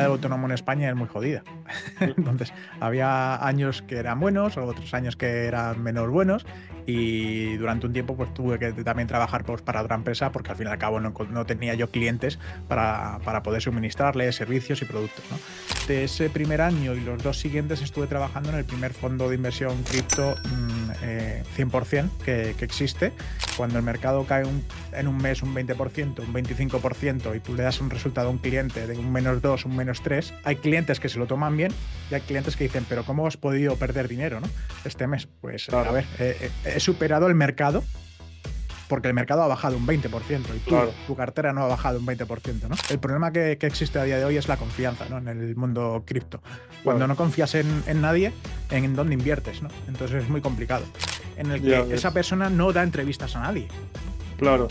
de autónomo en España es muy jodida. Entonces, había años que eran buenos, otros años que eran menos buenos, y durante un tiempo pues tuve que también trabajar pues, para otra empresa, porque al fin y al cabo no, tenía yo clientes para, para poder suministrarle servicios y productos. De ese primer año y los dos siguientes estuve trabajando en el primer fondo de inversión cripto 100% mm, eh, que, existe. Cuando el mercado cae un, en un mes un 20%, un 25%, y tú le das un resultado a un cliente de un menos 2, un menos tres, hay clientes que se lo toman bien y hay clientes que dicen, pero ¿cómo has podido perder dinero ¿no? este mes? Pues a ver, eh, eh, he superado el mercado porque el mercado ha bajado un 20% y tú, tu cartera no ha bajado un 20%. ¿no? El problema que, existe a día de hoy es la confianza ¿no? en el mundo cripto. Cuando no confías en, en, nadie, en dónde inviertes, ¿no? entonces es muy complicado. En el que esa persona no da entrevistas a nadie. Claro.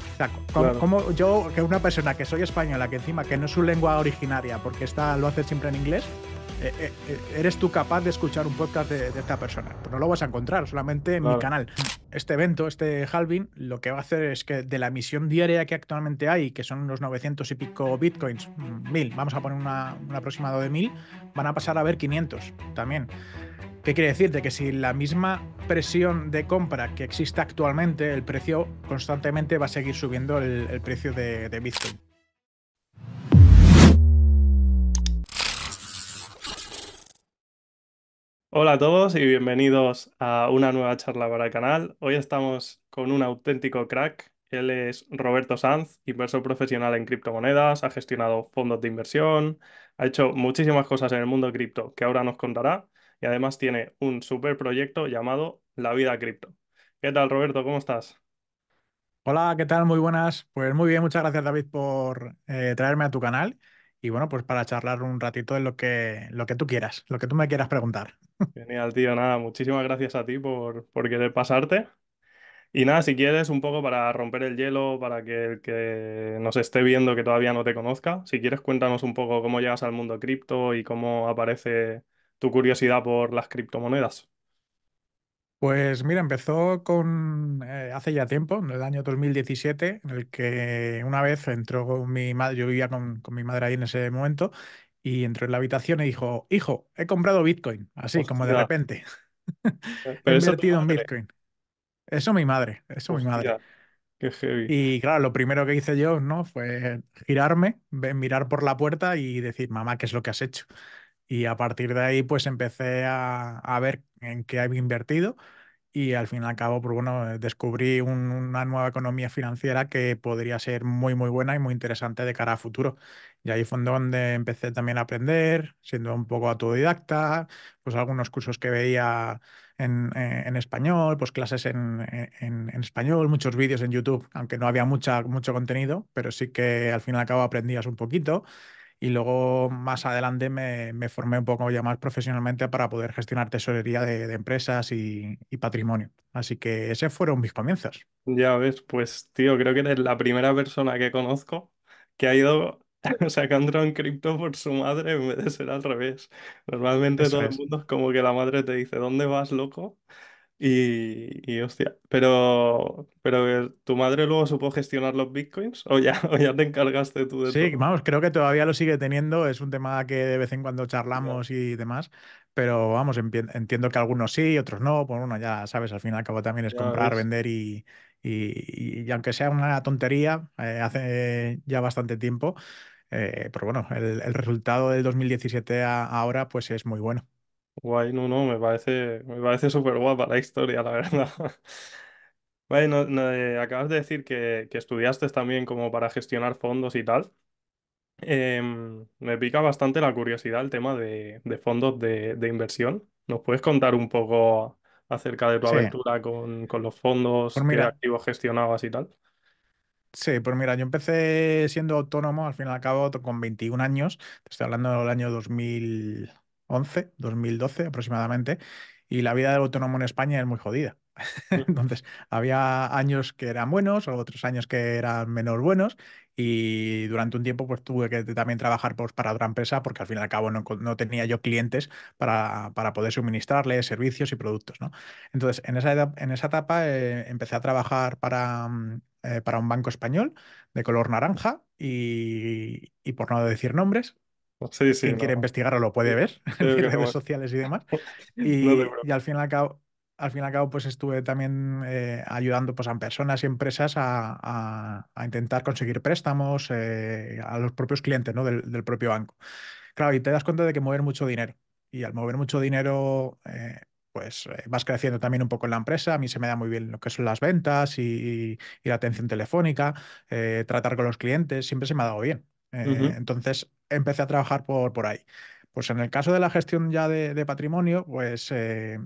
como, yo, que una persona que soy española, que encima que no es su lengua originaria, porque está, lo hace siempre en inglés, eh, eh, eh, eres tú capaz de escuchar un podcast de, esta persona. Pero pues no lo vas a encontrar, solamente en mi canal. Este evento, este halvin, lo que va a hacer es que de la misión diaria que actualmente hay, que son unos 900 y pico bitcoins, mm, mil, vamos a poner una, un aproximado de mil, van a pasar a ver 500 también. ¿Qué quiere decir? que si la misma presión de compra que existe actualmente, el precio constantemente va a seguir subiendo el, precio de, de Bitcoin. Hola a todos y bienvenidos a una nueva charla para el canal. Hoy estamos con un auténtico crack. Él es Roberto Sanz, inversor profesional en criptomonedas, ha gestionado fondos de inversión, ha hecho muchísimas cosas en el mundo cripto que ahora nos contará y además tiene un super proyecto llamado La Vida Cripto. ¿Qué tal, Roberto? ¿Cómo estás? Hola, ¿qué tal? Muy buenas. Pues muy bien, muchas gracias David por eh, traerme a tu canal y bueno, pues para charlar un ratito de lo que, lo que tú quieras, lo que tú me quieras preguntar. Genial, tío. Nada, muchísimas gracias a ti por, por querer pasarte. Y nada, si quieres, un poco para romper el hielo, para que el que nos esté viendo que todavía no te conozca, si quieres, cuéntanos un poco cómo llegas al mundo cripto y cómo aparece tu curiosidad por las criptomonedas? Pues mira, empezó con eh, hace ya tiempo, en el año 2017, en el que una vez entró con mi madre, yo vivía con, mi madre ahí en ese momento, y entró en la habitación y dijo, hijo, he comprado Bitcoin, así como de repente. he invertido en Bitcoin. Eso mi madre, eso mi madre. Qué Y claro, lo primero que hice yo, ¿no? Fue girarme, mirar por la puerta y decir, mamá, ¿qué es lo que has hecho? Y a partir de ahí, pues empecé a, ver en qué había invertido y al fin y al cabo, pues bueno, descubrí una nueva economía financiera que podría ser muy, muy buena y muy interesante de cara a futuro. Y ahí fue donde empecé también a aprender, siendo un poco autodidacta, pues algunos cursos que veía en, eh, español, pues clases en, español, muchos vídeos en YouTube, aunque no había mucha, mucho contenido, pero sí que al fin y al cabo aprendías un poquito y luego más adelante me, formé un poco ya más profesionalmente para poder gestionar tesorería de, empresas y, patrimonio. Así que esos fueron mis comienzos. Ya ves, pues tío, creo que eres la primera persona que conozco que ha ido sacando un cripto por su madre en vez de ser al revés. Normalmente todo el mundo es como que la madre te dice, ¿dónde vas, loco? Y, hostia, pero, pero ¿tu madre luego supo gestionar los bitcoins? ¿O ya, o ya te encargaste tú de Sí, vamos, creo que todavía lo sigue teniendo. Es un tema que de vez en cuando charlamos y demás. Pero vamos, entiendo que algunos sí, otros no. Pues bueno, ya sabes, al fin y al cabo también es comprar, vender y, aunque sea una tontería, eh, hace ya bastante tiempo. Eh, pero bueno, el, resultado del 2017 a ahora pues es muy bueno. Guay, no, no, me parece, me parece súper guapa la historia, la verdad. Bueno, eh, acabas de decir que, estudiaste también como para gestionar fondos y tal. Em, me pica bastante la curiosidad el tema de, fondos de, inversión. ¿Nos puedes contar un poco acerca de tu aventura con, los fondos, pues qué activos gestionabas y tal? sí, pues mira, yo empecé siendo autónomo, al fin y al cabo, con 21 años, te estoy hablando del año 2000. 2011 2012 aproximadamente, y la vida del autónomo en España es muy jodida. Mm. Entonces, había años que eran buenos, otros años que eran menos buenos, y durante un tiempo pues, tuve que también trabajar pues, para otra empresa porque al fin y al cabo no, tenía yo clientes para, para, poder suministrarle servicios y productos. ¿no? Entonces, en esa, en esa etapa eh, empecé a trabajar para, eh, para un banco español de color naranja y, y por no decir nombres, quien quiere investigarlo lo puede ver en redes sociales y demás. Y, al fin y al cabo, al fin al cabo, pues estuve también eh, ayudando pues, a personas y empresas a, intentar conseguir préstamos eh, a los propios clientes ¿no? del, propio banco. Claro, y te das cuenta de que mover mucho dinero. Y al mover mucho dinero, eh, pues vas creciendo también un poco en la empresa. A mí se me da muy bien lo que son las ventas y la atención telefónica, tratar con los clientes, siempre se me ha dado bien. Eh, entonces empecé a trabajar por, por ahí. Pues en el caso de la gestión ya de, patrimonio, pues eh,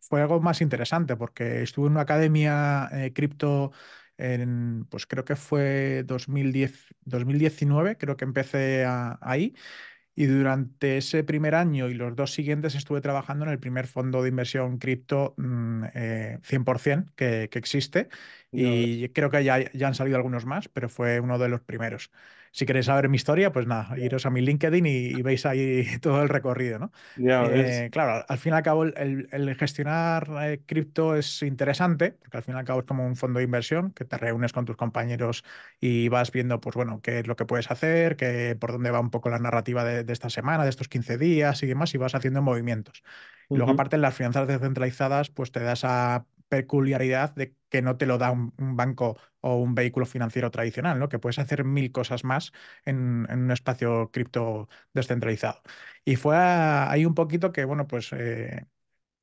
fue algo más interesante porque estuve en una academia eh, cripto en, pues creo que fue 2010, 2019, creo que empecé ahí. Y durante ese primer año y los dos siguientes estuve trabajando en el primer fondo de inversión cripto 100% mm, que, existe. Y creo que ya han salido algunos más, pero fue uno de los primeros si queréis saber mi historia, pues nada, iros a mi LinkedIn y, veis ahí todo el recorrido, ¿no? Eh, claro, al fin y al cabo el, gestionar eh, cripto es interesante, porque al fin y al cabo es como un fondo de inversión que te reúnes con tus compañeros y vas viendo, pues bueno, qué es lo que puedes hacer, qué, por dónde va un poco la narrativa de, esta semana, de estos 15 días y demás, y vas haciendo movimientos. Y luego, aparte, en las finanzas descentralizadas, pues te das a peculiaridad de que no te lo da un, banco o un vehículo financiero tradicional, ¿no? que puedes hacer mil cosas más en, un espacio cripto descentralizado. Y fue hay ahí un poquito que, bueno, pues eh,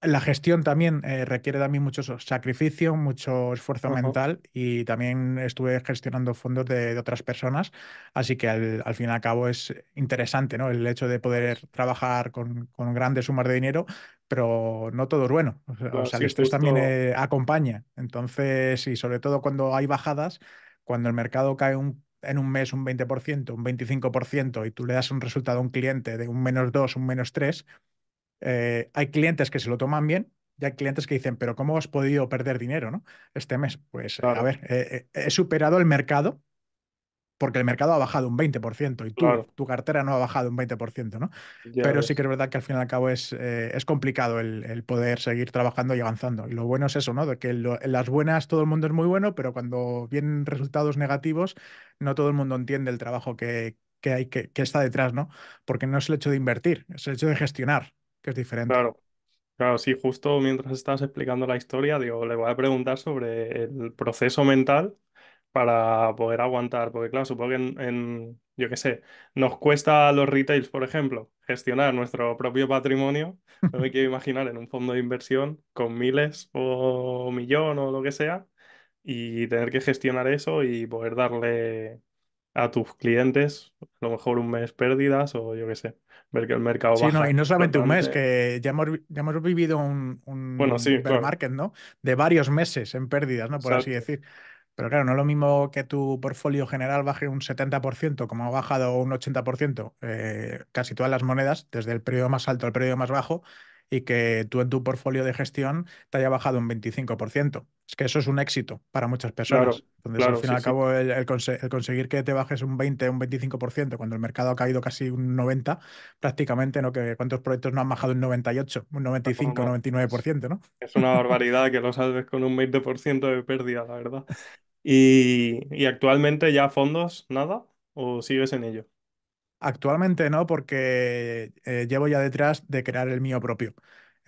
la gestión también requiere eh, requiere también mucho sacrificio, mucho esfuerzo mental y también estuve gestionando fondos de, otras personas, así que al, fin y al cabo es interesante ¿no? el hecho de poder trabajar con, con grandes sumas de dinero, pero no todo es bueno. O sea, también eh, acompaña. Entonces, y sobre todo cuando hay bajadas, cuando el mercado cae un, en un mes un 20%, un 25%, y tú le das un resultado a un cliente de un menos 2, un menos 3, eh, hay clientes que se lo toman bien. Y hay clientes que dicen, pero ¿cómo has podido perder dinero ¿no? este mes? Pues eh, a ver, he superado el mercado porque el mercado ha bajado un 20% y tu cartera no ha bajado un 20%, ¿no? Pero sí que es verdad que al fin y al cabo es, eh, es complicado el, poder seguir trabajando y avanzando. Y lo bueno es eso, ¿no? De que en las buenas todo el mundo es muy bueno, pero cuando vienen resultados negativos, no todo el mundo entiende el trabajo que, hay, que, que, está detrás, ¿no? Porque no es el hecho de invertir, es el hecho de gestionar, que es diferente. Claro. Claro, sí, justo mientras estás explicando la historia, digo, le voy a preguntar sobre el proceso mental para poder aguantar, porque claro, supongo que en, yo qué sé, nos cuesta a los retails, por ejemplo, gestionar nuestro propio patrimonio, no me quiero imaginar en un fondo de inversión con miles o millón o lo que sea, y tener que gestionar eso y poder darle a tus clientes, a lo mejor un mes pérdidas o yo qué sé, ver que el mercado baja. Sí, no, y no solamente un mes, que ya hemos, ya hemos vivido un, bueno, market, ¿no? De varios meses en pérdidas, ¿no? Por así decir. Pero claro, no es lo mismo que tu portfolio general baje un 70%, como ha bajado un 80%, eh, casi todas las monedas, desde el periodo más alto al periodo más bajo, y que tú en tu portfolio de gestión te haya bajado un 25%. Es que eso es un éxito para muchas personas. donde al fin y al cabo, el, conseguir que te bajes un 20, un 25%, cuando el mercado ha caído casi un 90, prácticamente, ¿no? Que, ¿Cuántos proyectos no han bajado un 98, un 95, un 99%, no? Es una barbaridad que lo salves con un 20% de pérdida, la verdad. ¿Y, actualmente ya fondos, nada? ¿O sigues en ello? Actualmente no, porque eh, llevo ya detrás de crear el mío propio.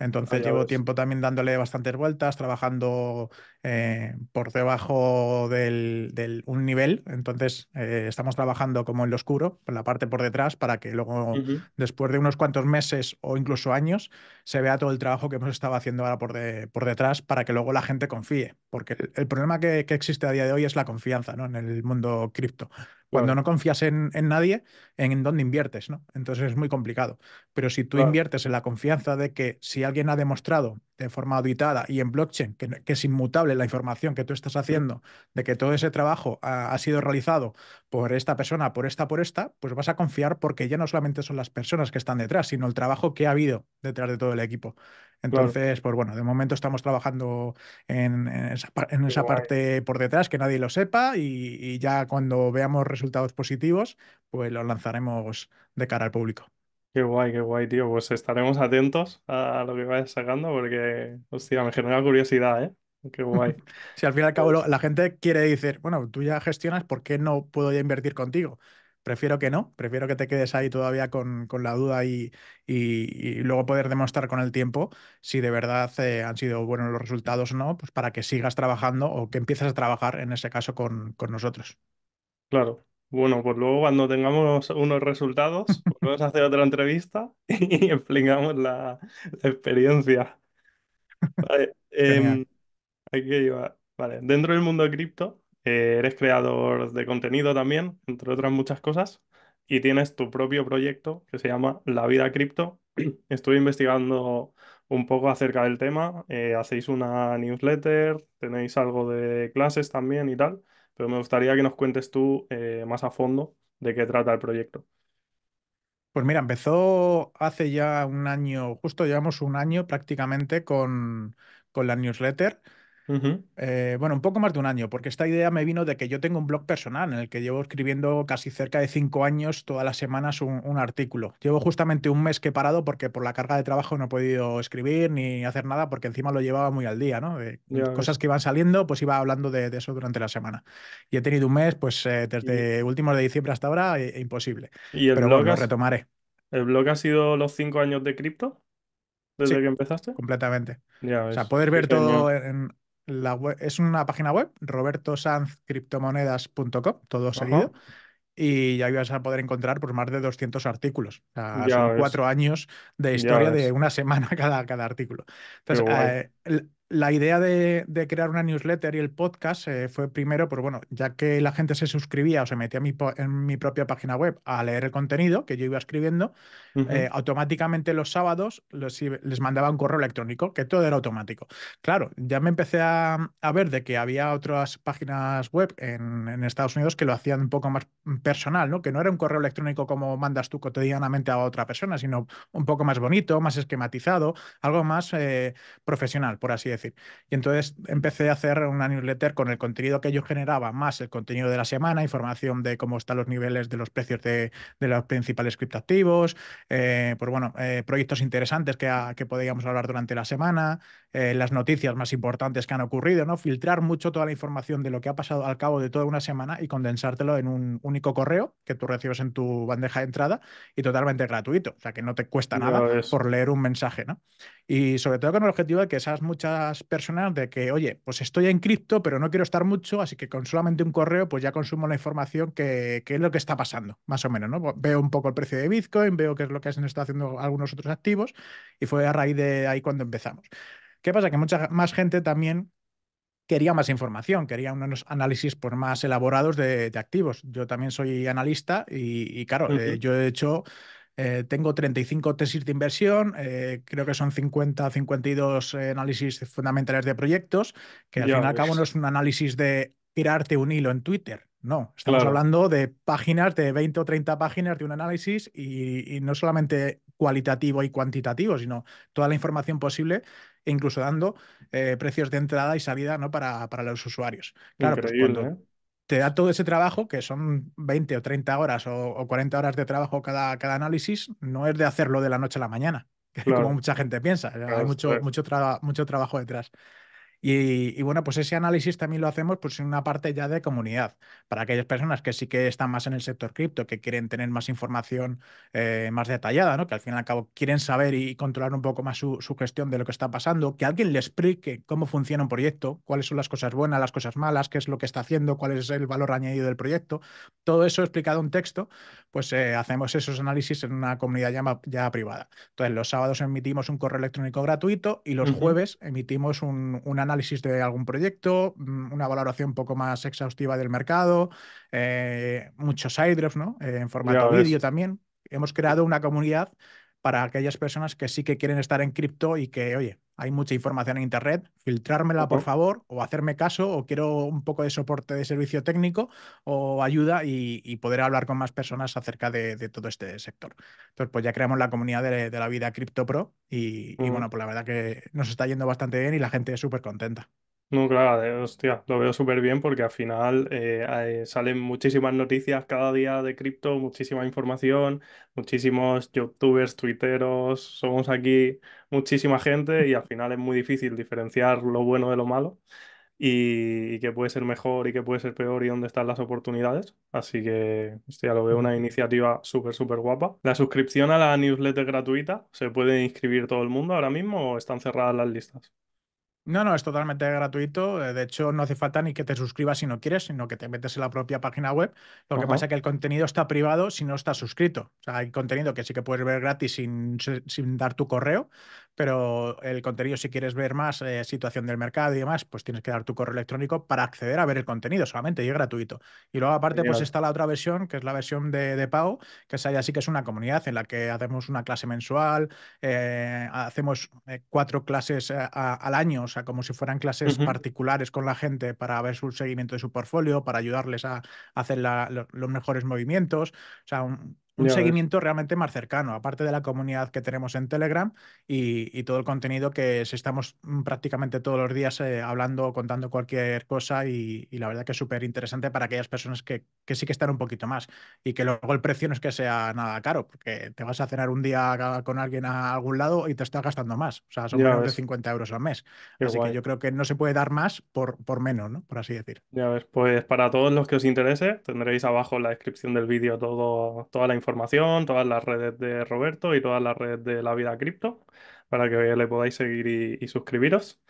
Entonces llevo tiempo también dándole bastantes vueltas, trabajando eh, por debajo del, un nivel. Entonces eh, estamos trabajando como en lo oscuro, por la parte por detrás, para que luego, después de unos cuantos meses o incluso años, se vea todo el trabajo que hemos estado haciendo ahora por, por detrás, para que luego la gente confíe. Porque el, problema que, que, existe a día de hoy es la confianza ¿no? en el mundo cripto. Cuando no confías en, en, nadie, en dónde inviertes, ¿no? Entonces es muy complicado. Pero si tú inviertes en la confianza de que si alguien ha demostrado de forma auditada y en blockchain, que, es inmutable la información que tú estás haciendo de que todo ese trabajo ha, sido realizado por esta persona, por esta, por esta, pues vas a confiar porque ya no solamente son las personas que están detrás, sino el trabajo que ha habido detrás de todo el equipo. Entonces, pues bueno, de momento estamos trabajando en, esa, parte por detrás, que nadie lo sepa, y, y ya cuando veamos resultados positivos, pues los lanzaremos de cara al público. Qué guay, qué guay, tío. Pues estaremos atentos a lo que vayas sacando porque, hostia, me genera curiosidad, ¿eh? Qué guay. Si al fin y al cabo pues la gente quiere decir, bueno, tú ya gestionas, ¿por qué no puedo ya invertir contigo? Prefiero que no, prefiero que te quedes ahí todavía con, la duda y, luego poder demostrar con el tiempo si de verdad eh, han sido buenos los resultados o no, pues para que sigas trabajando o que empieces a trabajar en ese caso con, con nosotros. Claro. Bueno, pues luego cuando tengamos unos resultados, vamos pues a hacer otra entrevista y explicamos la, experiencia. Vale, em, Vale, dentro del mundo de cripto, eh, eres creador de contenido también, entre otras muchas cosas, y tienes tu propio proyecto que se llama La Vida Cripto. Estoy investigando un poco acerca del tema, eh, hacéis una newsletter, tenéis algo de clases también y tal. Pero me gustaría que nos cuentes tú eh, más a fondo de qué trata el proyecto. Pues mira, empezó hace ya un año, justo llevamos un año prácticamente con, con la newsletter. Eh, bueno, un poco más de un año, porque esta idea me vino de que yo tengo un blog personal en el que llevo escribiendo casi cerca de cinco años, todas las semanas, un, artículo. Llevo justamente un mes que parado porque por la carga de trabajo no he podido escribir ni hacer nada, porque encima lo llevaba muy al día, ¿no? Eh, cosas que iban saliendo, pues iba hablando de, eso durante la semana. Y he tenido un mes, pues eh, desde último últimos de diciembre hasta ahora, imposible. ¿Y Pero lo retomaré. ¿El blog ha sido los cinco años de cripto? desde que empezaste? Completamente. o sea, poder ver todo en, es una página web, robertosanzcriptomonedas.com, todo seguido. Y ya vas a poder encontrar pues, más de 200 artículos. son cuatro años de historia de una semana cada, cada artículo. Entonces, la idea de, crear una newsletter y el podcast eh, fue primero, pues bueno, ya que la gente se suscribía o se metía en mi propia página web a leer el contenido que yo iba escribiendo, eh, automáticamente los sábados les mandaba un correo electrónico, que todo era automático. Claro, ya me empecé a, ver de que había otras páginas web en, Estados Unidos que lo hacían un poco más personal, ¿no? Que no era un correo electrónico como mandas tú cotidianamente a otra persona, sino un poco más bonito, más esquematizado, algo más eh, profesional, por así decirlo. Y entonces empecé a hacer una newsletter con el contenido que yo generaba, más el contenido de la semana, información de cómo están los niveles de los precios de, los principales criptoactivos, eh, pues bueno, eh, proyectos interesantes que, ah, que podíamos hablar durante la semana, eh, las noticias más importantes que han ocurrido, ¿no? Filtrar mucho toda la información de lo que ha pasado al cabo de toda una semana y condensártelo en un único correo que tú recibes en tu bandeja de entrada y totalmente gratuito, o sea que no te cuesta nada por leer un mensaje, ¿no? Y sobre todo con el objetivo de que esas muchas personas de que, oye, pues estoy en cripto, pero no quiero estar mucho, así que con solamente un correo, pues ya consumo la información que, es lo que está pasando, más o menos, ¿no? Pues veo un poco el precio de Bitcoin, veo qué es lo que están haciendo algunos otros activos y fue a raíz de ahí cuando empezamos. ¿Qué pasa? Que mucha más gente también quería más información, quería unos análisis por pues, más elaborados de, activos. Yo también soy analista y, claro, eh, yo he hecho... Eh, tengo 35 tesis de inversión, eh, creo que son 50, 52 análisis fundamentales de proyectos, que al fin y al cabo no es un análisis de tirarte un hilo en Twitter, no, estamos hablando de páginas, de 20 o 30 páginas de un análisis y, no solamente cualitativo y cuantitativo, sino toda la información posible e incluso dando eh, precios de entrada y salida ¿no? para, para los usuarios. Claro, pues cuando ¿eh? te da todo ese trabajo, que son 20 o 30 horas o, 40 horas de trabajo cada, cada, análisis, no es de hacerlo de la noche a la mañana, como mucha gente piensa. hay mucho, mucho, mucho trabajo detrás. Y, bueno, pues ese análisis también lo hacemos pues en una parte ya de comunidad, para aquellas personas que sí que están más en el sector cripto, que quieren tener más información eh, más detallada, ¿no? que al fin y al cabo quieren saber y controlar un poco más su, su gestión de lo que está pasando, que alguien le explique cómo funciona un proyecto, cuáles son las cosas buenas, las cosas malas, qué es lo que está haciendo, cuál es el valor añadido del proyecto. Todo eso explicado en texto, pues eh, hacemos esos análisis en una comunidad ya, ya, privada. Entonces, los sábados emitimos un correo electrónico gratuito y los jueves emitimos un, un análisis análisis de algún proyecto, mm, una valoración un poco más exhaustiva del mercado, eh, muchos airdrops, ¿no? Eh, en formato vídeo también. Hemos creado una comunidad para aquellas personas que sí que quieren estar en cripto y que, oye, hay mucha información en Internet, filtrármela, por favor, o hacerme caso, o quiero un poco de soporte de servicio técnico o ayuda y, poder hablar con más personas acerca de, todo este sector. Entonces, pues ya creamos la comunidad de, la vida Crypto Pro y, bueno, pues la verdad que nos está yendo bastante bien y la gente es súper contenta. No, claro, hostia, lo veo súper bien porque al final eh, eh, salen muchísimas noticias cada día de cripto, muchísima información, muchísimos youtubers, twitteros, somos aquí muchísima gente y al final es muy difícil diferenciar lo bueno de lo malo y, y qué puede ser mejor y qué puede ser peor y dónde están las oportunidades. Así que, hostia, lo veo una iniciativa súper, súper guapa. La suscripción a la newsletter gratuita, ¿se puede inscribir todo el mundo ahora mismo o están cerradas las listas? No, no, es totalmente gratuito. Eh, de hecho, no hace falta ni que te suscribas si no quieres, sino que te metes en la propia página web. Lo que pasa es que el contenido está privado si no estás suscrito. O sea, hay contenido que sí que puedes ver gratis sin, sin dar tu correo, pero el contenido, si quieres ver más eh, situación del mercado y demás, pues tienes que dar tu correo electrónico para acceder a ver el contenido solamente y es gratuito. Y luego aparte, pues está la otra versión, que es la versión de, de pago, que es allá que es una comunidad en la que hacemos una clase mensual, eh, hacemos eh, cuatro clases al año, o sea, como si fueran clases particulares con la gente para ver su seguimiento de su portfolio, para ayudarles a, hacer los mejores movimientos. O sea, un seguimiento realmente más cercano, aparte de la comunidad que tenemos en Telegram y, todo el contenido que estamos mm, prácticamente todos los días eh, hablando, contando cualquier cosa y, la verdad que es súper interesante para aquellas personas que, sí que están un poquito más y que luego el precio no es que sea nada caro, porque te vas a cenar un día con alguien a algún lado y te estás gastando más, o sea, son menos de 50 euros al mes. así que yo creo que no se puede dar más por, por menos, ¿no? Por así decir. Ya ves, pues para todos los que os interese, tendréis abajo en la descripción del vídeo todo, toda la información información, todas las redes de Roberto y todas las redes de La Vida Cripto, para que le podáis seguir y, suscribiros.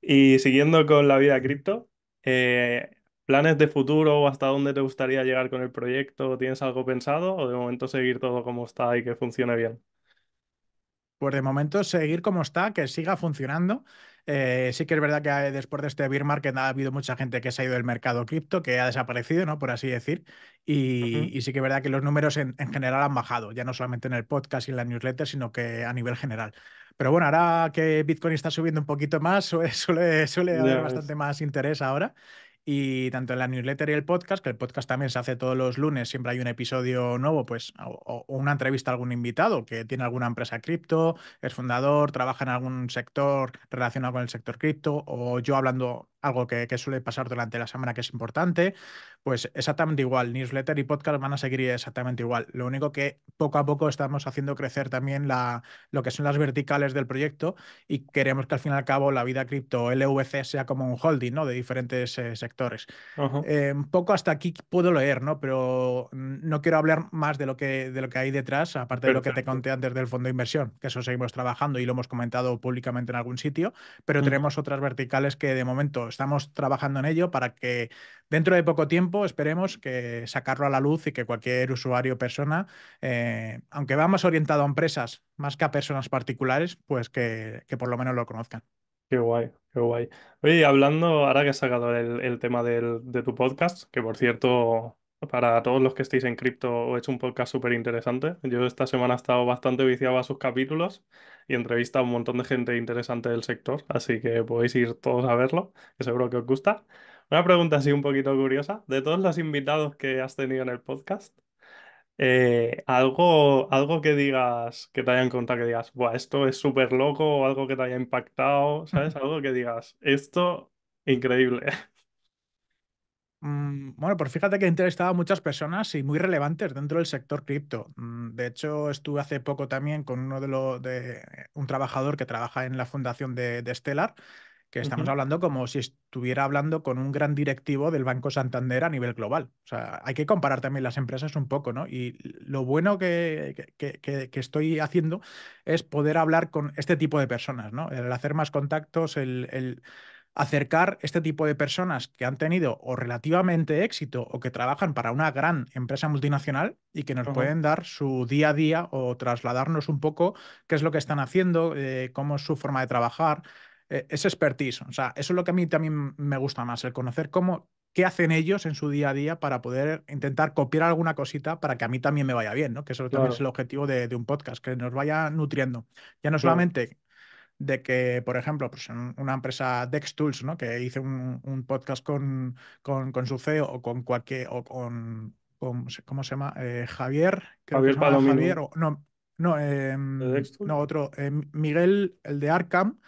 Y siguiendo con La Vida Cripto, eh, ¿planes de futuro o hasta dónde te gustaría llegar con el proyecto? ¿Tienes algo pensado o de momento seguir todo como está y que funcione bien? Pues de momento seguir como está, que siga funcionando. Eh, sí que es verdad que eh, después de este bear market ha habido mucha gente que se ha ido del mercado cripto, que ha desaparecido, ¿no? Por así decir. Y, sí que es verdad que los números en, general han bajado, ya no solamente en el podcast y en la newsletter, sino que a nivel general. Pero bueno, ahora que Bitcoin está subiendo un poquito más, suele, suele, suele haber bastante más interés ahora. Y tanto en la newsletter y el podcast, que el podcast también se hace todos los lunes, siempre hay un episodio nuevo, pues, o, una entrevista a algún invitado que tiene alguna empresa cripto, es fundador, trabaja en algún sector relacionado con el sector cripto, o yo hablando algo que, suele pasar durante la semana que es importante, pues exactamente igual, newsletter y podcast van a seguir exactamente igual. Lo único que poco a poco estamos haciendo crecer también la, lo que son las verticales del proyecto y queremos que al fin y al cabo la vida cripto LVC sea como un holding ¿no? de diferentes eh, sectores. Eh, un poco hasta aquí puedo leer, ¿no? pero no quiero hablar más de lo que, de lo que hay detrás, aparte de lo que te conté antes del fondo de inversión, que eso seguimos trabajando y lo hemos comentado públicamente en algún sitio, pero mm. tenemos otras verticales que de momento estamos trabajando en ello para que dentro de poco tiempo esperemos que sacarlo a la luz y que cualquier usuario o persona, eh, aunque va más orientado a empresas más que a personas particulares, pues que, por lo menos lo conozcan. Qué guay, qué guay. Oye, hablando, ahora que has sacado el, tema de tu podcast, que por cierto para todos los que estéis en cripto, he hecho un podcast súper interesante. Yo esta semana he estado bastante viciado a sus capítulos y entrevistado a un montón de gente interesante del sector, así que podéis ir todos a verlo, que seguro que os gusta. Una pregunta así un poquito curiosa. De todos los invitados que has tenido en el podcast, eh, algo, algo que digas, que te hayan contado, que digas, Buah, esto es súper loco, o algo que te haya impactado, ¿sabes? Algo que digas, esto, increíble. Mm, bueno, pues fíjate que he entrevistado a muchas personas y muy relevantes dentro del sector cripto. Mm, de hecho, estuve hace poco también con uno de los de un trabajador que trabaja en la fundación de, Stellar, que estamos hablando como si estuviera hablando con un gran directivo del Banco Santander a nivel global. O sea, hay que comparar también las empresas un poco, ¿no? Y lo bueno que, que estoy haciendo es poder hablar con este tipo de personas, ¿no? El hacer más contactos, el, el acercar este tipo de personas que han tenido o relativamente éxito o que trabajan para una gran empresa multinacional y que nos pueden dar su día a día o trasladarnos un poco qué es lo que están haciendo, eh, cómo es su forma de trabajar. Eh, es expertise, o sea, eso es lo que a mí también me gusta más, el conocer cómo, qué hacen ellos en su día a día para poder intentar copiar alguna cosita para que a mí también me vaya bien, ¿no? Que eso también es el objetivo de, un podcast, que nos vaya nutriendo. Ya no solamente de que, por ejemplo, pues una empresa DexTools, ¿no? que hice un, podcast con, con, su CEO o con cualquier, o con, ¿cómo se llama? Eh, Javier, que o, no, no, em, no otro, eh, Miguel, el de Arcam,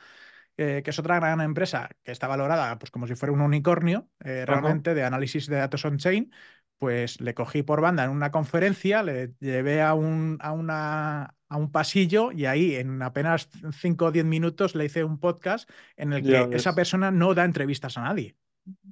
eh, que es otra gran empresa que está valorada pues, como si fuera un unicornio realmente de análisis de datos on-chain pues le cogí por banda en una conferencia, le llevé a un, a una, a un pasillo y ahí en apenas 5 o 10 minutos le hice un podcast en el que esa persona no da entrevistas a nadie.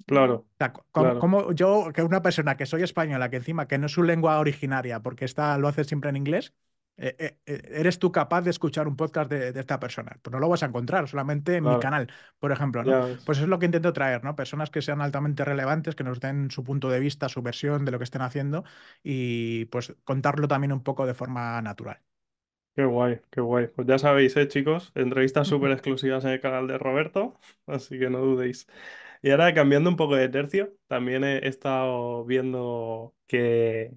Claro. como, yo, que una persona que soy española, que encima que no es su lengua originaria, porque está, lo hace siempre en inglés, eh, eh, eh, ¿Eres tú capaz de escuchar un podcast de, esta persona? Pues no lo vas a encontrar, solamente en mi canal, por ejemplo. ¿no? Pues es lo que intento traer, ¿no? Personas que sean altamente relevantes, que nos den su punto de vista, su versión de lo que estén haciendo y pues contarlo también un poco de forma natural. Qué guay, qué guay. Pues ya sabéis, ¿eh, chicos, entrevistas súper exclusivas en el canal de Roberto, así que no dudéis. Y ahora cambiando un poco de tercio, también he estado viendo que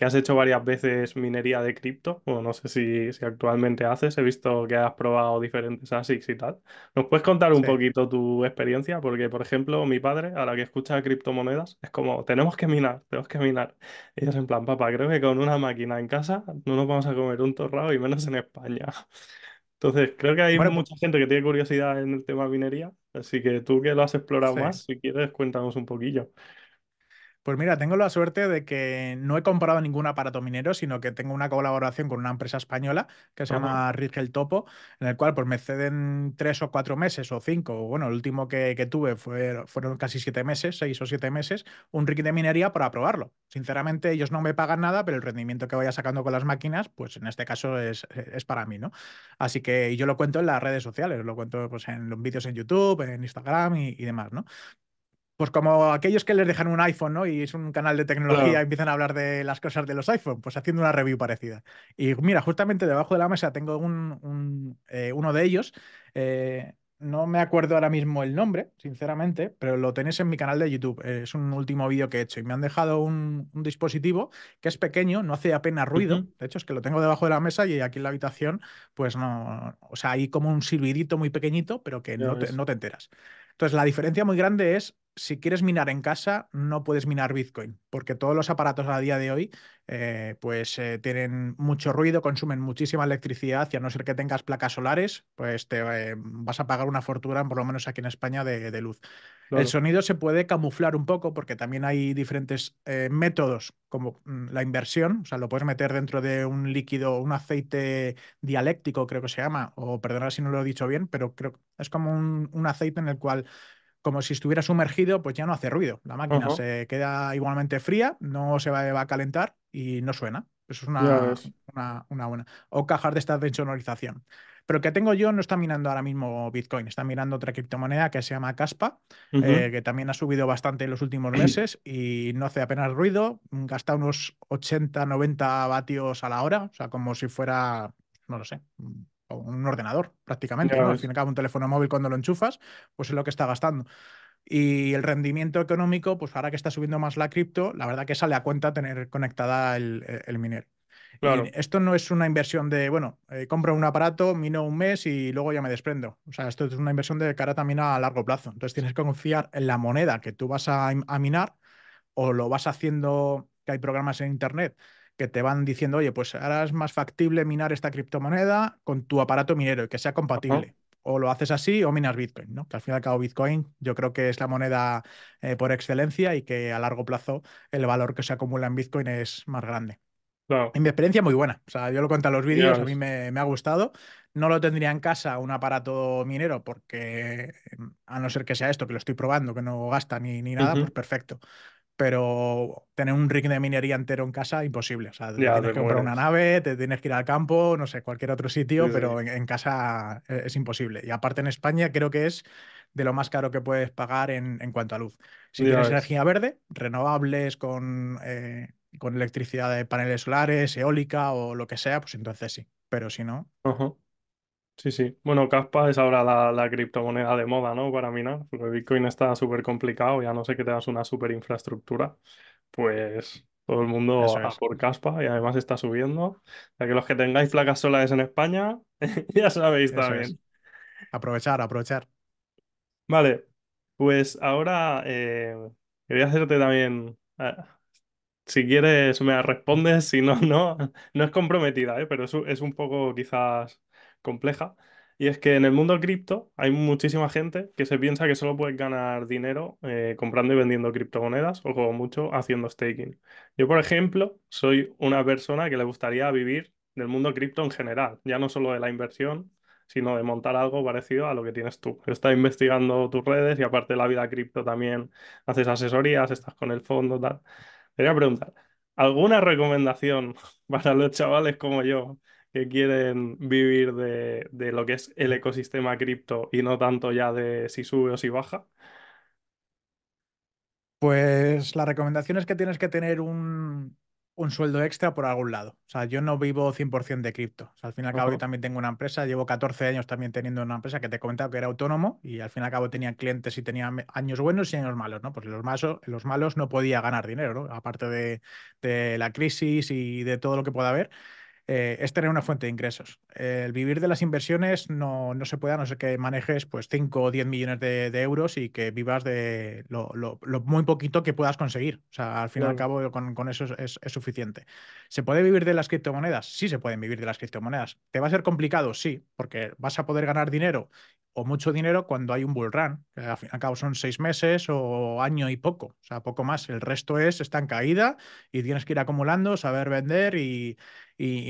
que has hecho varias veces minería de cripto, o no sé si, actualmente haces, he visto que has probado diferentes ASICs y tal. ¿Nos puedes contar un poquito tu experiencia? Porque, por ejemplo, mi padre, a la que escucha criptomonedas, es como, tenemos que minar, tenemos que minar. Y es en plan, papá, creo que con una máquina en casa no nos vamos a comer un torrado y menos en España. Entonces, creo que hay mucha gente que tiene curiosidad en el tema minería, así que tú que lo has explorado más, si quieres, cuéntanos un poquillo. Pues mira, tengo la suerte de que no he comprado ningún aparato minero, sino que tengo una colaboración con una empresa española que se llama el Topo, en el cual pues me ceden tres o cuatro meses o cinco. Bueno, el último que, tuve fueron casi siete meses, seis o siete meses, un rig de minería para probarlo. Sinceramente, ellos no me pagan nada, pero el rendimiento que vaya sacando con las máquinas, pues en este caso es, para mí, ¿no? Así que yo lo cuento en las redes sociales, lo cuento pues, en los vídeos en YouTube, en Instagram y demás, ¿no? Pues como aquellos que les dejan un iPhone, ¿no? Y es un canal de tecnología y empiezan a hablar de las cosas de los iPhone, pues haciendo una review parecida. Y mira, justamente debajo de la mesa tengo eh, uno de ellos. Eh, no me acuerdo ahora mismo el nombre, sinceramente, pero lo tenéis en mi canal de YouTube. Es un último vídeo que he hecho y me han dejado un, dispositivo que es pequeño, no hace apenas ruido. De hecho, es que lo tengo debajo de la mesa y aquí en la habitación, pues no. O sea, hay como un silbidito muy pequeñito, pero que no no te, enteras. Entonces, la diferencia muy grande es si quieres minar en casa, no puedes minar Bitcoin, porque todos los aparatos a día de hoy eh, pues eh, tienen mucho ruido, consumen muchísima electricidad y a no ser que tengas placas solares, pues te eh, vas a pagar una fortuna, por lo menos aquí en España, de, luz. El sonido se puede camuflar un poco porque también hay diferentes métodos, como mm, la inversión, o sea, lo puedes meter dentro de un líquido, un aceite dialéctico, creo que se llama, o perdona si no lo he dicho bien, pero creo es como un, un aceite en el cual como si estuviera sumergido, pues ya no hace ruido. La máquina se queda igualmente fría, no se va, a calentar y no suena. Eso es una, buena. O cajas de estas de sonorización. Pero que tengo yo no está mirando ahora mismo Bitcoin, está mirando otra criptomoneda que se llama Caspa, eh, que también ha subido bastante en los últimos meses y no hace apenas ruido, gasta unos 80, 90 vatios a la hora, o sea, como si fuera, no lo sé, un ordenador prácticamente. Al fin y cabo, un teléfono móvil cuando lo enchufas, pues es lo que está gastando. Y el rendimiento económico, pues ahora que está subiendo más la cripto, la verdad que sale a cuenta tener conectada el, e, el minero. Esto no es una inversión de, bueno, eh, compro un aparato, mino un mes y luego ya me desprendo. O sea, esto es una inversión de cara también a largo plazo. Entonces tienes que confiar en la moneda que tú vas a, a minar o lo vas haciendo, que hay programas en Internet que te van diciendo, oye, pues ahora es más factible minar esta criptomoneda con tu aparato minero y que sea compatible. O lo haces así o minas Bitcoin, ¿no? Que al final y al cabo Bitcoin yo creo que es la moneda eh, por excelencia y que a largo plazo el valor que se acumula en Bitcoin es más grande. en mi experiencia muy buena. O sea, yo lo cuento en los vídeos, a mí me, ha gustado. No lo tendría en casa un aparato minero porque, em, a no ser que sea esto, que lo estoy probando, que no gasta ni, ni nada, pues perfecto pero tener un rig de minería entero en casa, imposible. O sea, tienes que comprar una nave, te tienes que ir al campo, no sé, cualquier otro sitio, pero En, casa eh, es, imposible. Y aparte en España creo que es de lo más caro que puedes pagar en, cuanto a luz. Si tienes energía verde, renovables con, eh, con electricidad de paneles solares, eólica o lo que sea, pues entonces sí. Pero si no... Sí, sí. Bueno, Caspa es ahora la, criptomoneda de moda, ¿no? Para mí, ¿no? porque Bitcoin está súper complicado Ya no sé que tengas una súper infraestructura, pues todo el mundo a por Caspa y además está subiendo. Ya que los que tengáis placas solares en España, ya sabéis también. Aprovechar, aprovechar. Vale, pues ahora eh, quería hacerte también eh, si quieres me respondes, si no, no, no es comprometida, ¿eh? pero es un poco quizás compleja. Y es que en el mundo cripto hay muchísima gente que se piensa que solo puedes ganar dinero eh, comprando y vendiendo criptomonedas o como mucho haciendo staking. Yo, por ejemplo, soy una persona que le gustaría vivir del mundo cripto en general, ya no solo de la inversión, sino de montar algo parecido a lo que tienes tú. Estás investigando tus redes y aparte de la vida cripto también haces asesorías, estás con el fondo, tal. Quería preguntar, ¿alguna recomendación para los chavales como yo que quieren vivir de, lo que es el ecosistema cripto y no tanto ya de si sube o si baja? Pues la recomendación es que tienes que tener un, sueldo extra por algún lado. O sea, yo no vivo 100% de cripto. O sea, al fin y al cabo, yo también tengo una empresa. Llevo 14 años también teniendo una empresa que te he comentado que era autónomo y al fin y al cabo tenía clientes y tenía años buenos y años malos, ¿no? Pues los malos, los malos no podía ganar dinero, ¿no? Aparte de, de la crisis y de todo lo que pueda haber eh, es tener una fuente de ingresos. El vivir de las inversiones no, se puede a no ser que manejes pues 5 o 10 millones de, euros y que vivas de lo, muy poquito que puedas conseguir. O sea, al fin y al cabo con, eso es, es, suficiente. ¿Se puede vivir de las criptomonedas? Sí, se pueden vivir de las criptomonedas. ¿Te va a ser complicado? Sí, porque vas a poder ganar dinero o mucho dinero cuando hay un bull run, que al fin y al cabo son seis meses o año y poco, o sea, poco más. El resto es, está en caída y tienes que ir acumulando, saber vender y,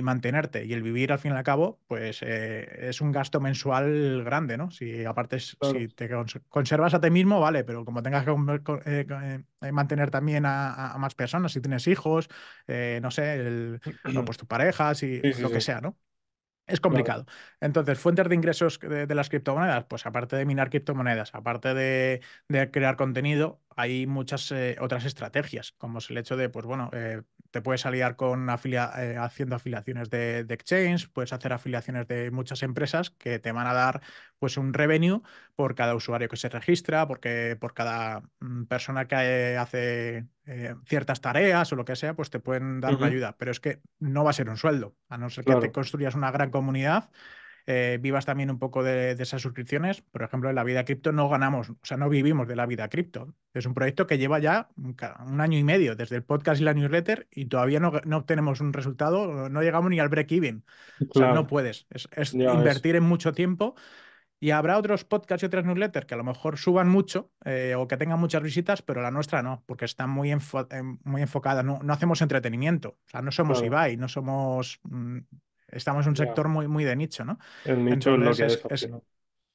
mantenerte. Y el vivir, al fin y al cabo, pues eh, es un gasto mensual grande, ¿no? Si aparte, si te conservas a ti mismo, vale, pero como tengas que eh, eh, mantener también a, más personas, si tienes hijos, no sé, el, no, pues tu pareja, si, lo que sea, ¿no? Es complicado. Entonces, fuentes de ingresos de, las criptomonedas, pues aparte de minar criptomonedas, aparte de crear contenido, hay muchas eh, otras estrategias, como es el hecho de, pues bueno, eh, te puedes aliar con eh, haciendo afiliaciones de, exchange, puedes hacer afiliaciones de muchas empresas que te van a dar pues un revenue por cada usuario que se registra, porque por cada mm, persona que hace ciertas tareas o lo que sea, pues te pueden dar una ayuda. Pero es que no va a ser un sueldo, a no ser que te construyas una gran comunidad eh, vivas también un poco de, esas suscripciones. Por ejemplo, en la vida cripto no ganamos, o sea, no vivimos de la vida cripto. Es un proyecto que lleva ya un, año y medio desde el podcast y la newsletter y todavía no, obtenemos un resultado, no llegamos ni al break-even. O sea, no puedes. Es, invertir en mucho tiempo. Y habrá otros podcasts y otras newsletters que a lo mejor suban mucho eh, o que tengan muchas visitas, pero la nuestra no, porque está muy, em, enfocada. No, no hacemos entretenimiento. O sea, no somos Ibai, no somos mm, Estamos en un sector muy, muy de nicho, ¿no? El nicho es lo que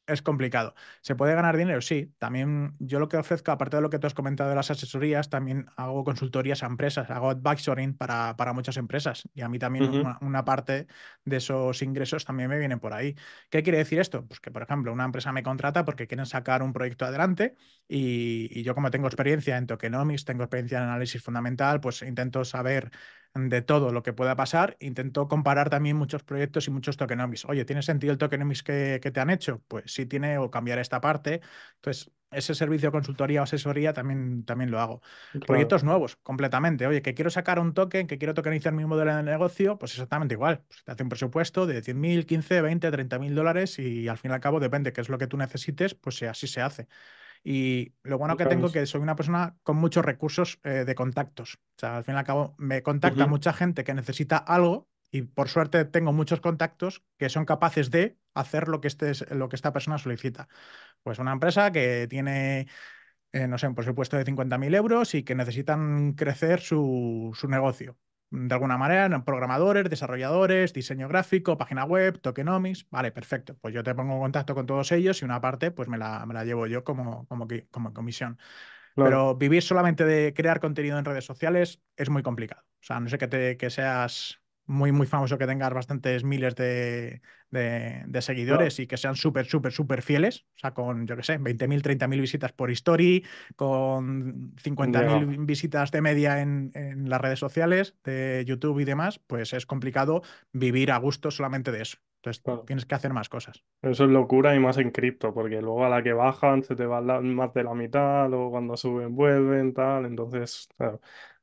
es, complicado. ¿Se puede ganar dinero? Sí. También yo lo que ofrezco, aparte de lo que tú has comentado de las asesorías, también hago consultorías a empresas, hago advisoring para, para muchas empresas. Y a mí también una, parte de esos ingresos también me vienen por ahí. ¿Qué quiere decir esto? Pues que, por ejemplo, una empresa me contrata porque quieren sacar un proyecto adelante y, y yo como tengo experiencia en tokenomics, tengo experiencia en análisis fundamental, pues intento saber de todo lo que pueda pasar. Intento comparar también muchos proyectos y muchos tokenomics. Oye, ¿tiene sentido el tokenomics que, que te han hecho? Pues sí tiene, o cambiar esta parte. Entonces, ese servicio de consultoría o asesoría también, también lo hago. Proyectos nuevos, completamente. Oye, que quiero sacar un token, que quiero tokenizar mi modelo de negocio, pues exactamente igual. Pues te hace un presupuesto de 100.000, 15, 20, 30.000 dólares y al fin y al cabo, depende qué es lo que tú necesites, pues así se hace. Y lo bueno que tengo es que soy una persona con muchos recursos eh, de contactos. O sea, al fin y al cabo, me contacta mucha gente que necesita algo y por suerte tengo muchos contactos que son capaces de hacer lo que, este, lo que esta persona solicita. Pues una empresa que tiene, eh, no sé, un presupuesto de 50.000 euros y que necesitan crecer su, su negocio de alguna manera, programadores, desarrolladores, diseño gráfico, página web, tokenomics. Vale, perfecto. Pues yo te pongo en contacto con todos ellos y una parte pues me la, llevo yo como, como, como comisión. Pero vivir solamente de crear contenido en redes sociales es muy complicado. O sea, no sé que, te, que seas muy, muy famoso que tengas bastantes miles de, de, seguidores y que sean súper, súper, súper fieles. O sea, con, yo qué sé, 20.000, 30.000 visitas por story, con 50.000 visitas de media en, en las redes sociales, de YouTube y demás, pues es complicado vivir a gusto solamente de eso. Entonces tienes que hacer más cosas. Eso es locura y más en cripto, porque luego a la que bajan se te va más de la mitad, luego cuando suben vuelven, tal. Entonces,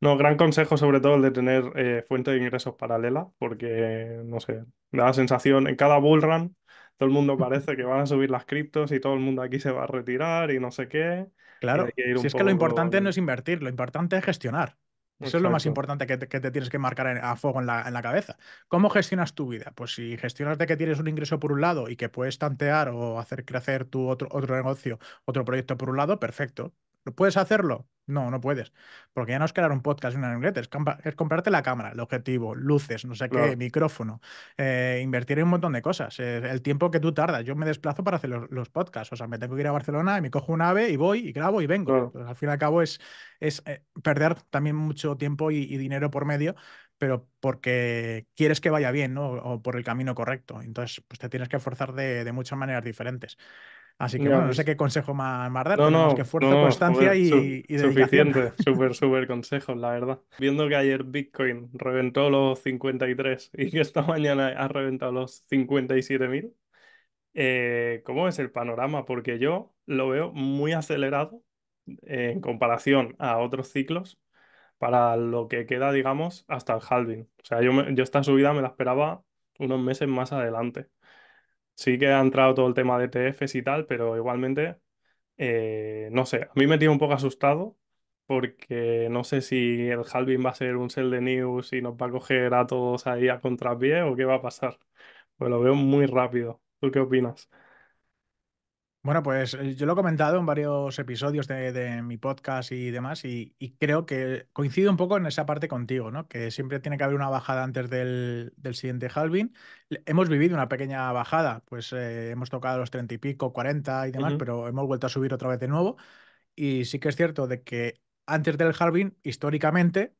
No, gran consejo sobre todo el de tener eh, fuente de ingresos paralela, porque, no sé, da la sensación, en cada bull run todo el mundo parece que van a subir las criptos y todo el mundo aquí se va a retirar y no sé qué. Claro, si es que lo importante no es invertir, lo importante es gestionar. Eso es lo más importante que te, tienes que marcar a fuego en la, cabeza. ¿Cómo gestionas tu vida? Pues si gestionas de que tienes un ingreso por un lado y que puedes tantear o hacer crecer tu otro, otro negocio, otro proyecto por un lado, perfecto. ¿Puedes hacerlo? No, no puedes. Porque ya no es crear un podcast y una newsletter, es, comprarte la cámara, el objetivo, luces, no sé qué, micrófono, eh, invertir en un montón de cosas, eh, el tiempo que tú tardas. Yo me desplazo para hacer los, podcasts, o sea, me tengo que ir a Barcelona y me cojo un ave y voy y grabo y vengo. Pues al fin y al cabo es, es eh, perder también mucho tiempo y, dinero por medio pero porque quieres que vaya bien, O por el camino correcto. Entonces, pues te tienes que esforzar de, de muchas maneras diferentes. Así que, no sé qué consejo más, dar, no, que fuerza, constancia y, Suficiente, súper, súper consejo, la verdad. Viendo que ayer Bitcoin reventó los 53 y que esta mañana ha reventado los 57.000, eh, ¿cómo es el panorama? Porque yo lo veo muy acelerado eh, en comparación a otros ciclos para lo que queda, digamos, hasta el halving. O sea, yo, yo esta subida me la esperaba unos meses más adelante. Sí que ha entrado todo el tema de ETFs y tal, pero igualmente, eh, no sé, a mí me tiene un poco asustado porque no sé si el halving va a ser un sell de news y nos va a coger a todos ahí a contrapié o qué va a pasar. Pues lo veo muy rápido. ¿Tú qué opinas? Bueno, pues eh, yo lo he comentado en varios episodios de, mi podcast y demás, y, creo que coincido un poco en esa parte contigo, ¿no? Que siempre tiene que haber una bajada antes del, del siguiente halving. Hemos vivido una pequeña bajada, pues eh, hemos tocado los 30 y pico, 40 y demás, pero hemos vuelto a subir otra vez de nuevo. Y sí que es cierto de que antes del halving, históricamente,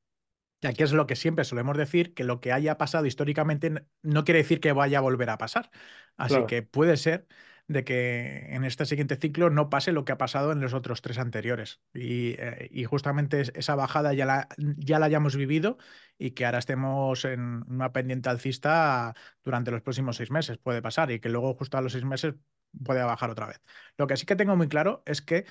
y aquí es lo que siempre solemos decir, que lo que haya pasado históricamente no quiere decir que vaya a volver a pasar. Así que puede ser de que en este siguiente ciclo no pase lo que ha pasado en los otros tres anteriores. Y, eh, justamente esa bajada ya la, ya la hayamos vivido y que ahora estemos en una pendiente alcista durante los próximos seis meses, puede pasar, y que luego justo a los seis meses pueda bajar otra vez. Lo que sí que tengo muy claro es que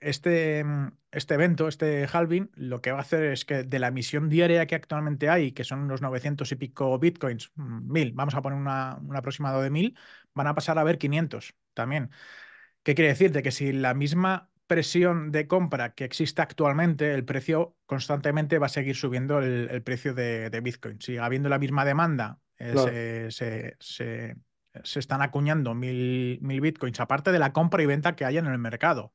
este, mm, este evento, este halving, lo que va a hacer es que de la emisión diaria que actualmente hay, que son unos 900 y pico bitcoins, 1000, mm, vamos a poner una, un aproximado de 1000, van a pasar a haber 500 también. ¿Qué quiere decir? De que si la misma presión de compra que existe actualmente, el precio constantemente va a seguir subiendo el, precio de, bitcoins. Bitcoin. Si habiendo la misma demanda, eh, se, se, están acuñando mil, mil Bitcoins, aparte de la compra y venta que hay en el mercado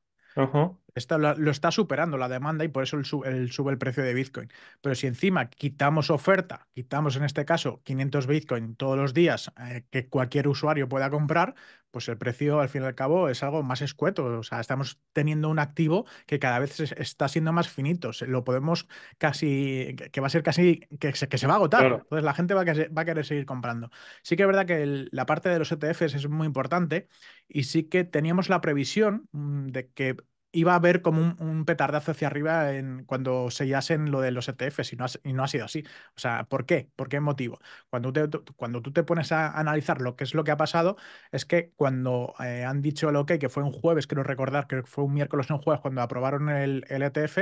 está, lo, está superando la demanda y por eso sube el precio de Bitcoin. Pero si encima quitamos oferta, quitamos en este caso 500 Bitcoin todos los días eh, que cualquier usuario pueda comprar, pues el precio al fin y al cabo es algo más escueto. O sea, estamos teniendo un activo que cada vez está siendo más finito. Lo podemos casi, que va a ser casi, que se, que se va a agotar. Entonces la gente va a, querer seguir comprando. Sí que es verdad que la parte de los ETFs es muy importante y sí que teníamos la previsión mm, de que iba a haber como un, petardazo hacia arriba en, cuando sellasen lo de los ETFs y no, ha, sido así. O sea, ¿por qué? ¿Por qué motivo? Cuando, tú te pones a analizar lo que es lo que ha pasado, es que cuando eh, han dicho lo que, que fue un jueves, quiero recordar, que fue un miércoles o un jueves, cuando aprobaron el ETF,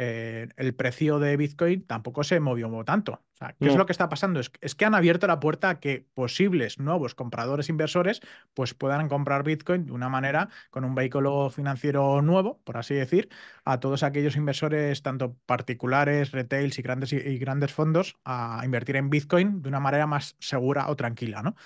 eh, el precio de Bitcoin tampoco se movió tanto. ¿Qué es lo que está pasando? Es, que han abierto la puerta a que posibles nuevos compradores inversores pues puedan comprar Bitcoin de una manera con un vehículo financiero nuevo, por así decir, a todos aquellos inversores, tanto particulares, retails y grandes, y grandes fondos, a invertir en Bitcoin de una manera más segura o tranquila, ¿no?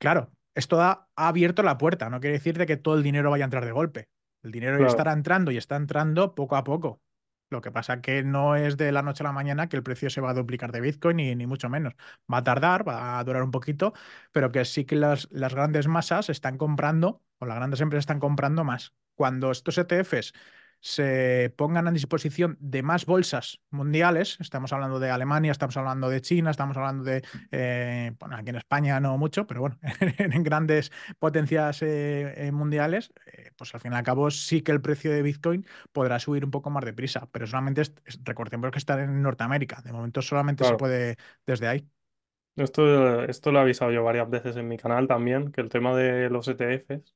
Claro, esto ha, abierto la puerta, no quiere decir de que todo el dinero vaya a entrar de golpe. El dinero ya estará entrando y está entrando poco a poco. Lo que pasa que no es de la noche a la mañana que el precio se va a duplicar de Bitcoin, ni, mucho menos. Va a tardar, va a durar un poquito, pero que sí que las, las grandes masas están comprando, o las grandes empresas están comprando más. Cuando estos ETFs se pongan a disposición de más bolsas mundiales. Estamos hablando de Alemania, estamos hablando de China, estamos hablando de, eh, bueno, aquí en España no mucho, pero bueno, en grandes potencias eh, eh, mundiales, pues al fin y al cabo sí que el precio de Bitcoin podrá subir un poco más deprisa, pero solamente es, recordemos que está en Norteamérica. De momento solamente se puede desde ahí. Esto, esto lo he avisado yo varias veces en mi canal también, que el tema de los ETFs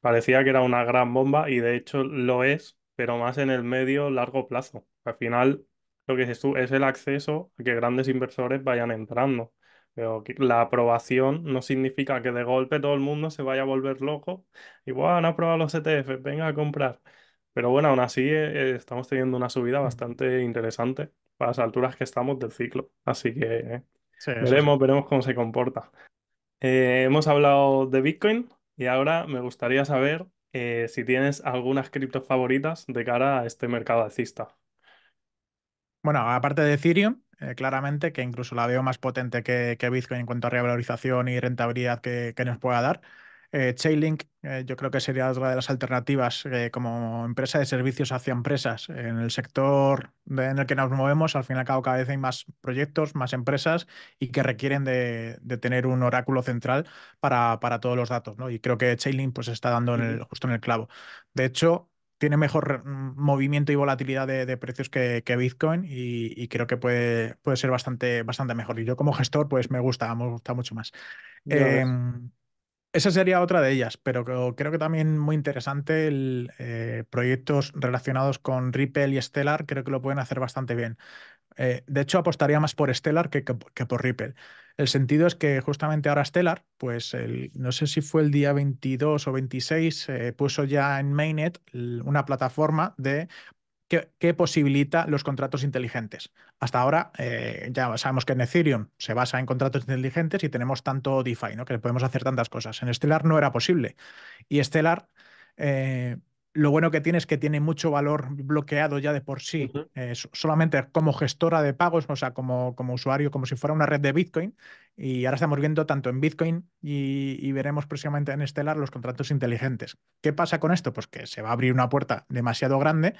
parecía que era una gran bomba y de hecho lo es, pero más en el medio largo plazo. Al final, lo que es, es el acceso a que grandes inversores vayan entrando. Pero la aprobación no significa que de golpe todo el mundo se vaya a volver loco y, bueno, han aprobado los ETF, venga a comprar. Pero bueno, aún así eh, estamos teniendo una subida mm. bastante interesante para las alturas que estamos del ciclo. Así que veremos, veremos cómo se comporta. Eh, hemos hablado de Bitcoin y ahora me gustaría saber eh, si tienes algunas criptos favoritas de cara a este mercado alcista. Bueno, aparte de Ethereum, eh, claramente, que incluso la veo más potente que, que Bitcoin en cuanto a revalorización y rentabilidad que, que nos pueda dar. Eh, Chainlink, eh, yo creo que sería otra de las alternativas eh, como empresa de servicios hacia empresas. En el sector en el que nos movemos, al fin y al cabo, cada vez hay más proyectos, más empresas y que requieren de, tener un oráculo central para, para, todos los datos. ¿no? Y creo que Chainlink pues, está dando en justo en el clavo. De hecho, tiene mejor mm, movimiento y volatilidad de, precios que, Bitcoin y, creo que puede, puede ser bastante, bastante mejor. Y yo como gestor, pues me gusta, me gusta mucho más. Eh, esa sería otra de ellas, pero creo, que también muy interesante el, eh, proyectos relacionados con Ripple y Stellar, creo que lo pueden hacer bastante bien. Eh, de hecho, apostaría más por Stellar que, por Ripple. El sentido es que justamente ahora Stellar, pues no sé si fue el día 22 o 26, eh, puso ya en Mainnet una plataforma de que, posibilita los contratos inteligentes. Hasta ahora eh, ya sabemos que en Ethereum se basa en contratos inteligentes y tenemos tanto DeFi, ¿no? que podemos hacer tantas cosas. En Stellar no era posible. Y Stellar... Eh, lo bueno que tiene es que tiene mucho valor bloqueado ya de por sí, eh, solamente como gestora de pagos, o sea, como, como, usuario, como si fuera una red de Bitcoin. Y ahora estamos viendo tanto en Bitcoin y, y, veremos próximamente en Stellar los contratos inteligentes. ¿Qué pasa con esto? Pues que se va a abrir una puerta demasiado grande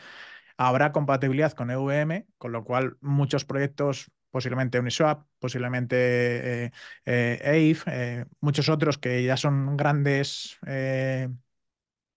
Habrá compatibilidad con EVM, con lo cual muchos proyectos, posiblemente Uniswap, posiblemente eh, eh, eh muchos otros que ya son grandes eh,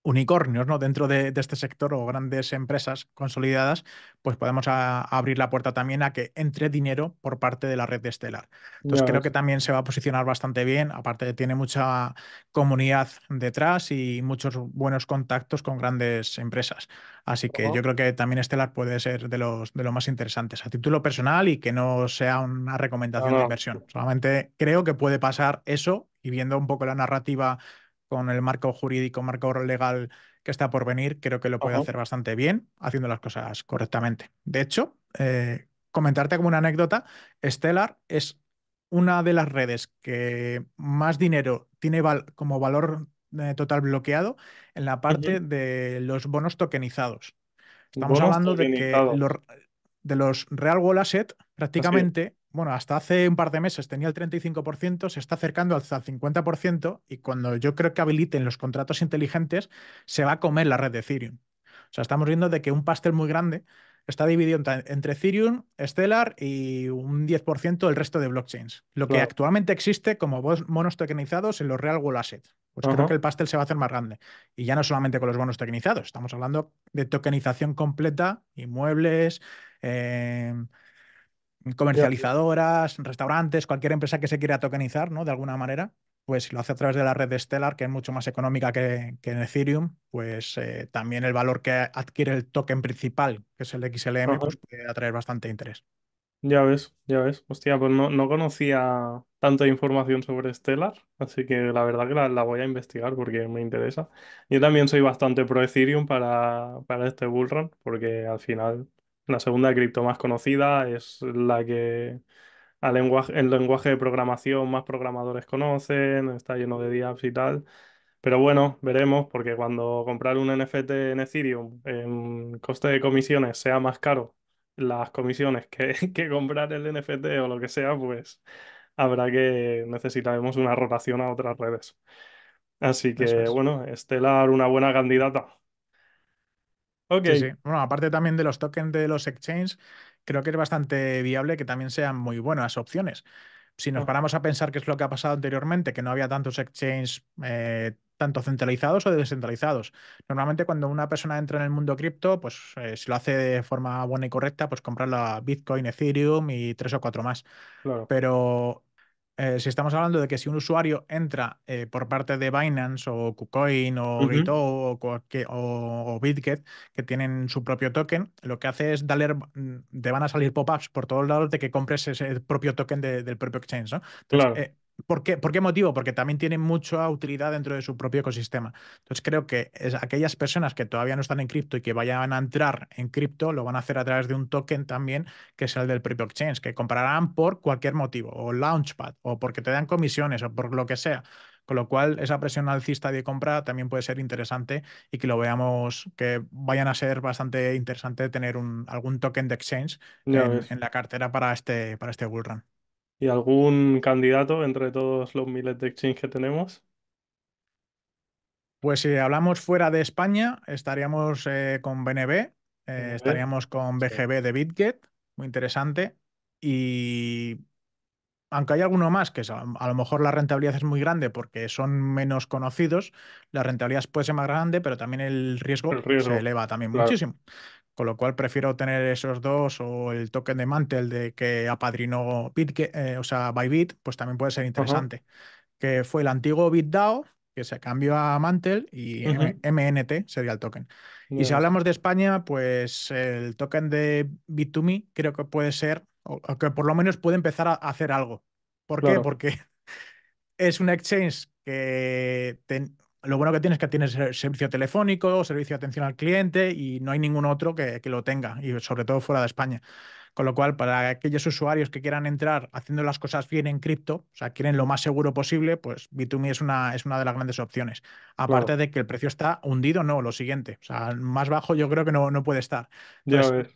unicornios ¿no? dentro de, este sector o grandes empresas consolidadas, pues podemos abrir la puerta también a que entre dinero por parte de la red de Estelar. Entonces creo que también se va a posicionar bastante bien, aparte tiene mucha comunidad detrás y muchos buenos contactos con grandes empresas. Así que yo creo que también Estelar puede ser de los, de los más interesantes a título personal y que no sea una recomendación de ah. inversión. Solamente creo que puede pasar eso y viendo un poco la narrativa con el marco jurídico, marco legal que está por venir, creo que lo puede hacer bastante bien, haciendo las cosas correctamente. De hecho, eh, comentarte como una anécdota, Stellar es una de las redes que más dinero tiene como valor eh, total bloqueado en la parte de los bonos tokenizados. Estamos hablando de que los, de los real Wall asset prácticamente bueno, hasta hace un par de meses tenía el 35%, se está acercando al 50% y cuando yo creo que habiliten los contratos inteligentes, se va a comer la red de Ethereum. O sea, estamos viendo de que un pastel muy grande está dividido entre Ethereum, Stellar y un 10% del resto de blockchains. Lo que actualmente existe como bonos tokenizados en los real world assets. Pues creo que el pastel se va a hacer más grande. Y ya no solamente con los bonos tokenizados, estamos hablando de tokenización completa, inmuebles, eh, comercializadoras, restaurantes, cualquier empresa que se quiera tokenizar, ¿no? De alguna manera, pues lo hace a través de la red de Stellar, que es mucho más económica que, que en Ethereum, pues eh, también el valor que adquiere el token principal, que es el XLM, pues puede atraer bastante interés. Ya ves, ya ves. Hostia, pues no, conocía tanta información sobre Stellar, así que la verdad que la, voy a investigar porque me interesa. Yo también soy bastante pro Ethereum para, para este bullrun, porque al final la segunda cripto más conocida es la que al lenguaje, el lenguaje de programación más programadores conocen, está lleno de DApps y tal. Pero bueno, veremos, porque cuando comprar un NFT en Ethereum en coste de comisiones sea más caro las comisiones que, que comprar el NFT o lo que sea, pues habrá que necesitaremos una rotación a otras redes. Así que bueno, Estelar, una buena candidata. Bueno, aparte también de los tokens de los exchanges, creo que es bastante viable que también sean muy buenas opciones. Si nos mm. paramos a pensar qué es lo que ha pasado anteriormente, que no había tantos exchanges eh, tanto centralizados o descentralizados. Normalmente cuando una persona entra en el mundo cripto, pues eh, si lo hace de forma buena y correcta, pues comprarla Bitcoin, Ethereum y tres o cuatro más. Pero eh, si estamos hablando de que si un usuario entra eh, por parte de Binance o KuCoin o uh o, o, BitGet, que tienen su propio token, lo que hace es darle, mm, te van a salir pop-ups por todos lados de que compres el propio token del propio exchange. ¿no? Eh, ¿Por qué, motivo? Porque también tienen mucha utilidad dentro de su propio ecosistema. Entonces creo que es, aquellas personas que todavía no están en cripto y que vayan a entrar en cripto lo van a hacer a través de un token también que es el del propio exchange, que comprarán por cualquier motivo, o launchpad, o porque te dan comisiones, o por lo que sea. Con lo cual, esa presión alcista de compra también puede ser interesante y que lo veamos, que vayan a ser bastante interesante tener algún token de exchange en, en, la cartera para este, para este bull run. ¿Y algún candidato entre todos los miles de exchanges que tenemos? Pues si hablamos fuera de España, estaríamos eh, con BNB, eh, estaríamos con BGB de BitGet, muy interesante. Y aunque hay alguno más que a lo mejor la rentabilidad es muy grande porque son menos conocidos, la rentabilidad puede ser más grande, pero también el riesgo, se eleva también muchísimo. Con lo cual prefiero tener esos dos o el token de Mantle de que apadrinó Bit, eh, o sea, Bybit, pues también puede ser interesante. Que fue el antiguo BitDAO que se cambió a Mantle y MNT sería el token. Y si hablamos de España, pues el token de Bit2Me creo que puede ser, o, que por lo menos puede empezar a hacer algo. ¿Por qué? Porque es un exchange que lo bueno que tienes es que tienes servicio telefónico, servicio de atención al cliente y no hay ningún otro que, lo tenga, y sobre todo fuera de España. Con lo cual, para aquellos usuarios que quieran entrar haciendo las cosas bien en cripto, o sea, quieren lo más seguro posible, pues Bitumi es una, es una de las grandes opciones. Aparte de que el precio está hundido, no, lo siguiente. O sea, más bajo yo creo que no, no puede estar. Entonces,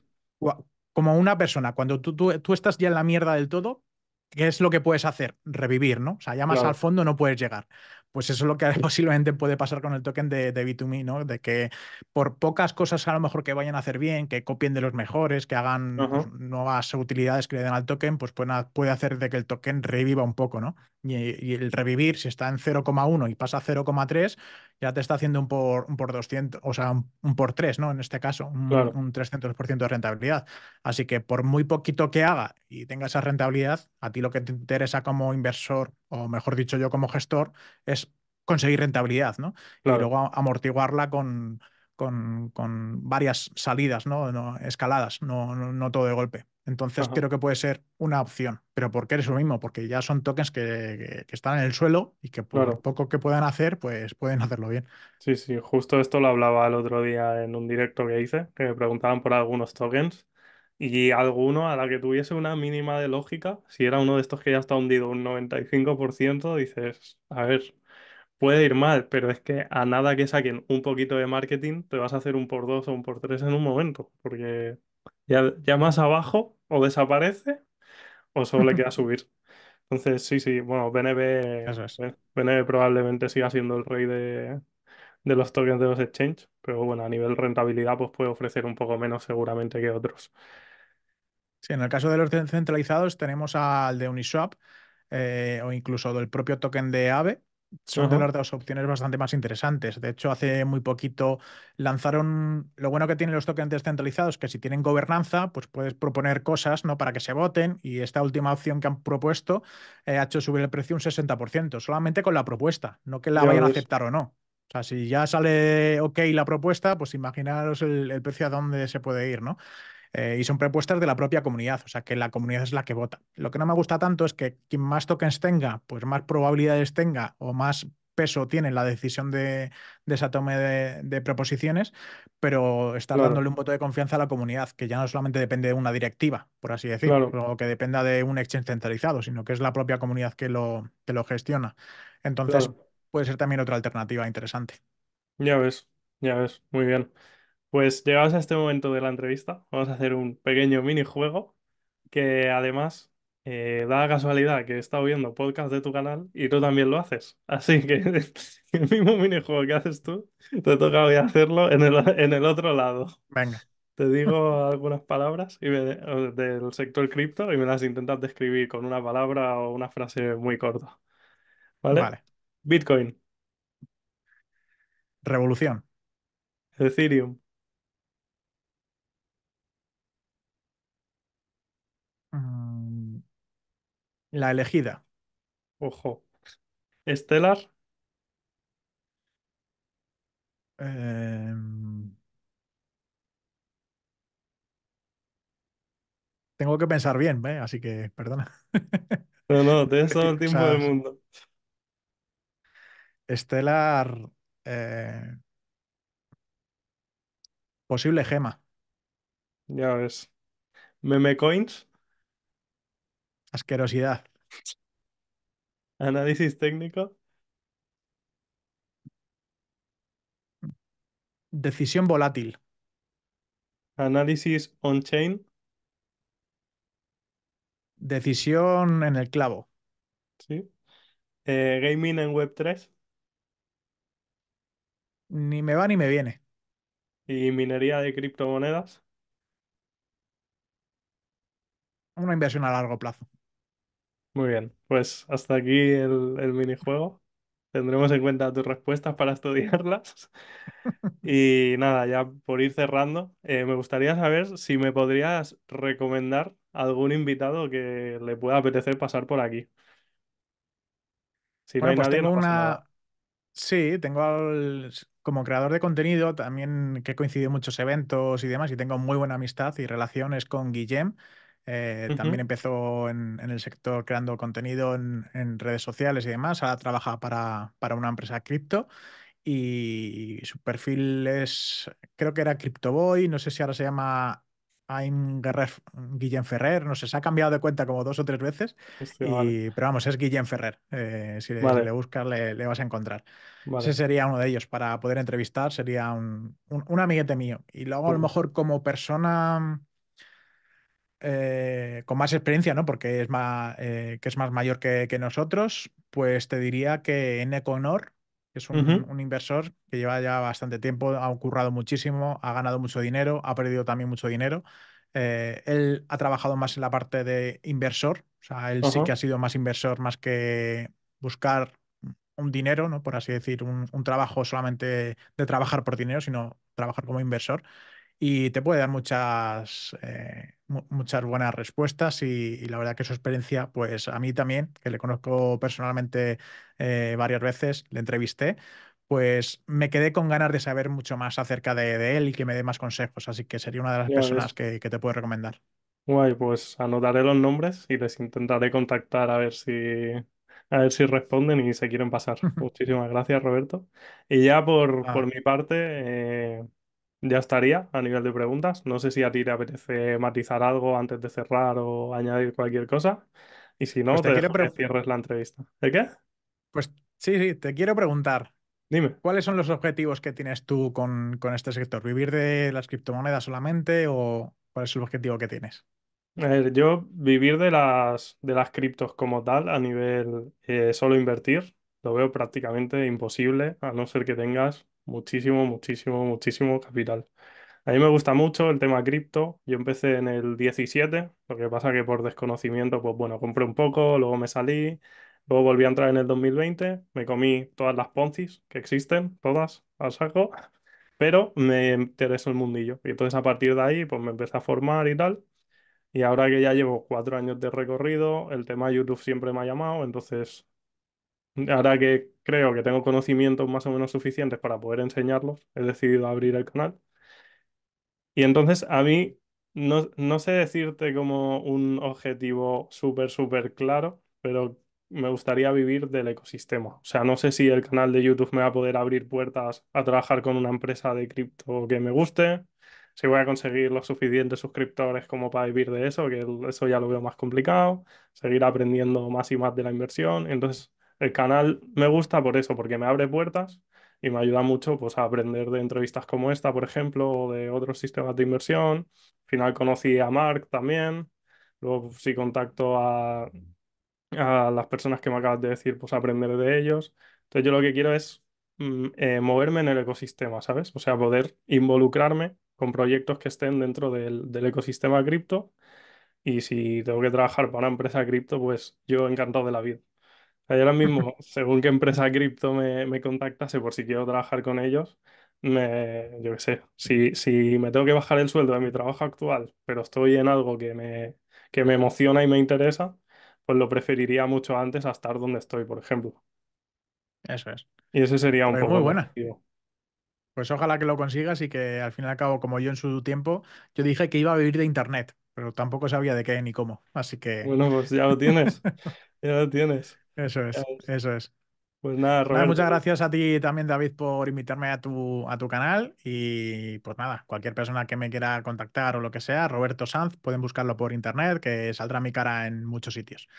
como una persona, cuando tú, tú, estás ya en la mierda del todo, ¿qué es lo que puedes hacer? Revivir, ¿no? O sea, ya más al fondo no puedes llegar. Pues eso es lo que posiblemente puede pasar con el token de, B2Me, ¿no? De que por pocas cosas a lo mejor que vayan a hacer bien, que copien de los mejores, que hagan pues, nuevas utilidades que le den al token, pues puede, hacer de que el token reviva un poco, ¿no? Y, y el revivir, si está en 0,1 y pasa a 0,3, ya te está haciendo un por, un por 200, o sea, un, por 3, ¿no? En este caso, un, trescientos 300% de rentabilidad. Así que por muy poquito que haga y tenga esa rentabilidad, a ti lo que te interesa como inversor, o mejor dicho yo como gestor, es conseguir rentabilidad, ¿no? Y luego amortiguarla con, con, varias salidas, ¿no? escaladas, no, no, todo de golpe. Entonces creo que puede ser una opción. Pero ¿por qué es lo mismo? Porque ya son tokens que, están en el suelo y que por poco que puedan hacer, pues pueden hacerlo bien. Sí, sí, justo esto lo hablaba el otro día en un directo que hice, que me preguntaban por algunos tokens y alguno a la que tuviese una mínima de lógica, si era uno de estos que ya está hundido un 95%, dices, a ver, puede ir mal, pero es que a nada que saquen un poquito de marketing, te vas a hacer un por dos o un por tres en un momento, porque ya, ya más abajo o desaparece o solo le queda subir. Entonces, sí, sí, bueno, BNB, BNB eh, probablemente siga siendo el rey de, los tokens de los exchanges, pero bueno, a nivel rentabilidad, pues puede ofrecer un poco menos seguramente que otros. Sí, en el caso de los centralizados tenemos al de Uniswap eh, o incluso del propio token de Ave de las dos opciones bastante más interesantes. De hecho, hace muy poquito lanzaron. Lo bueno que tienen los tokens descentralizados es que si tienen gobernanza, pues puedes proponer cosas ¿no? para que se voten. Y esta última opción que han propuesto eh, ha hecho subir el precio un 60%, solamente con la propuesta, no que la vayan a aceptar o no. O sea, si ya sale ok la propuesta, pues imaginaros el, el precio a dónde se puede ir, ¿no? Eh, y son propuestas de la propia comunidad, o sea que la comunidad es la que vota. Lo que no me gusta tanto es que quien más tokens tenga, pues más probabilidades tenga o más peso tiene la decisión de, esa toma de, proposiciones, pero está dándole un voto de confianza a la comunidad, que ya no solamente depende de una directiva, por así decirlo, o que dependa de un exchange centralizado, sino que es la propia comunidad que lo, lo gestiona. Entonces, puede ser también otra alternativa interesante. Ya ves, ya ves, muy bien. Pues llegados a este momento de la entrevista, vamos a hacer un pequeño minijuego que además eh, da casualidad que he estado viendo podcast de tu canal y tú también lo haces. Así que el mismo minijuego que haces tú, te toca hoy hacerlo en el, otro lado. Venga. Te digo algunas palabras eh, del sector cripto y me las intentas describir con una palabra o una frase muy corta. ¿Vale? Vale. Bitcoin. Revolución. Ethereum. La elegida. Ojo. Estelar. Em, tengo que pensar bien, ¿eh? así que perdona. No, no, tienes todo el tiempo del mundo. Estelar. Eh, posible gema. Ya ves. Meme coins. Asquerosidad. Análisis técnico. Decisión volátil. Análisis on-chain. Decisión en el clavo. Sí. Eh, gaming en Web3. Ni me va ni me viene. ¿Y minería de criptomonedas? Una inversión a largo plazo. Muy bien, pues hasta aquí el, minijuego. Tendremos en cuenta tus respuestas para estudiarlas. Y nada, ya por ir cerrando, eh, me gustaría saber si me podrías recomendar algún invitado que le pueda apetecer pasar por aquí. Si no pues una. Sí, tengo como creador de contenido también que he coincidido en muchos eventos y demás, y tengo muy buena amistad y relaciones con Guillem. Eh, también empezó en, el sector creando contenido en, redes sociales y demás. Ahora trabaja para, para una empresa cripto y su perfil es, creo que era CryptoBoy, no sé si ahora se llama I'm Guillem Ferrer, no sé, se ha cambiado de cuenta como dos o tres veces, y, pero vamos, es Guillén Ferrer, eh, si, le, buscas le, vas a encontrar. Ese sería uno de ellos para poder entrevistar, sería un, un, un amiguete mío. Y luego a lo mejor como persona eh, con más experiencia, ¿no? Porque es más, eh, que es más mayor que, nosotros, pues te diría que que es un, un, inversor que lleva ya bastante tiempo, ha ocurrido muchísimo, ha ganado mucho dinero, ha perdido también mucho dinero. Eh, él ha trabajado más en la parte de inversor, o sea, él sí que ha sido más inversor más que buscar un dinero, ¿no? Por así decir, un trabajo solamente de trabajar por dinero, sino trabajar como inversor y te puede dar muchas, eh, muchas buenas respuestas y, la verdad que su experiencia, pues a mí también, que le conozco personalmente eh, varias veces, le entrevisté, pues me quedé con ganas de saber mucho más acerca de, él y que me dé más consejos, así que sería una de las personas que, te puedo recomendar. Guay, pues anotaré los nombres y les intentaré contactar a ver si... A ver si responden y se quieren pasar. Muchísimas gracias, Roberto. Y ya por, ah. por mi parte, eh ya estaría a nivel de preguntas. No sé si a ti te apetece matizar algo antes de cerrar o añadir cualquier cosa. Y si no, pues te, que cierres la entrevista. ¿de qué? Pues sí, sí, te quiero preguntar. Dime. ¿Cuáles son los objetivos que tienes tú con, este sector? ¿Vivir de las criptomonedas solamente o cuál es el objetivo que tienes? yo vivir de las, de las criptos como tal a nivel eh, solo invertir lo veo prácticamente imposible, a no ser que tengas muchísimo, muchísimo, muchísimo capital. A mí me gusta mucho el tema cripto. Yo empecé en el 17, lo que pasa que por desconocimiento, pues bueno, compré un poco, luego me salí, luego volví a entrar en el 2020, me comí todas las Poncis que existen, todas al saco, pero me interesó el mundillo. Y entonces a partir de ahí, pues me empecé a formar y tal. Y ahora que ya llevo cuatro años de recorrido, el tema YouTube siempre me ha llamado, entonces ahora que creo que tengo conocimientos más o menos suficientes para poder enseñarlos, he decidido abrir el canal. Y entonces a mí no, no sé decirte como un objetivo súper, súper claro, pero me gustaría vivir del ecosistema. O sea, no sé si el canal de YouTube me va a poder abrir puertas a trabajar con una empresa de cripto que me guste, si voy a conseguir los suficientes suscriptores como para vivir de eso, que eso ya lo veo más complicado, seguir aprendiendo más y más de la inversión. Entonces, el canal me gusta por eso, porque me abre puertas y me ayuda mucho pues, a aprender de entrevistas como esta, por ejemplo, o de otros sistemas de inversión. Al final conocí a Mark también. Luego si pues, contacto a, a las personas que me acabas de decir, pues aprender de ellos. Entonces yo lo que quiero es mm, eh, moverme en el ecosistema, ¿sabes? O sea, poder involucrarme con proyectos que estén dentro del, del ecosistema cripto. Y si tengo que trabajar para una empresa cripto, pues yo encantado de la vida ahora mismo, según qué empresa cripto me, me contactase por si quiero trabajar con ellos, yo qué sé, si, si me tengo que bajar el sueldo de mi trabajo actual, pero estoy en algo que me, que me emociona y me interesa, pues lo preferiría mucho antes a estar donde estoy, por ejemplo. Eso es. Y ese sería un pues poco muy buena. Pues ojalá que lo consigas y que al fin y al cabo, como yo en su tiempo, yo dije que iba a vivir de internet, pero tampoco sabía de qué ni cómo. Así que Bueno, pues ya lo tienes, ya lo tienes. Eso es, em, eso es. Pues nada, Roberto. muchas gracias a ti también, David, por invitarme a tu, a tu canal. Y pues nada, cualquier persona que me quiera contactar o lo que sea, Roberto Sanz, pueden buscarlo por internet, que saldrá mi cara en muchos sitios.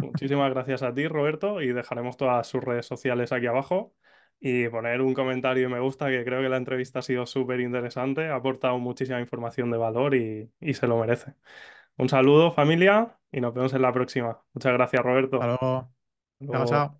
Muchísimas gracias a ti, Roberto, y dejaremos todas sus redes sociales aquí abajo. Y poner un comentario y me gusta, que creo que la entrevista ha sido súper interesante, ha aportado muchísima información de valor y, y se lo merece. Un saludo, familia, y nos vemos en la próxima. Muchas gracias, Roberto. Hasta 你好。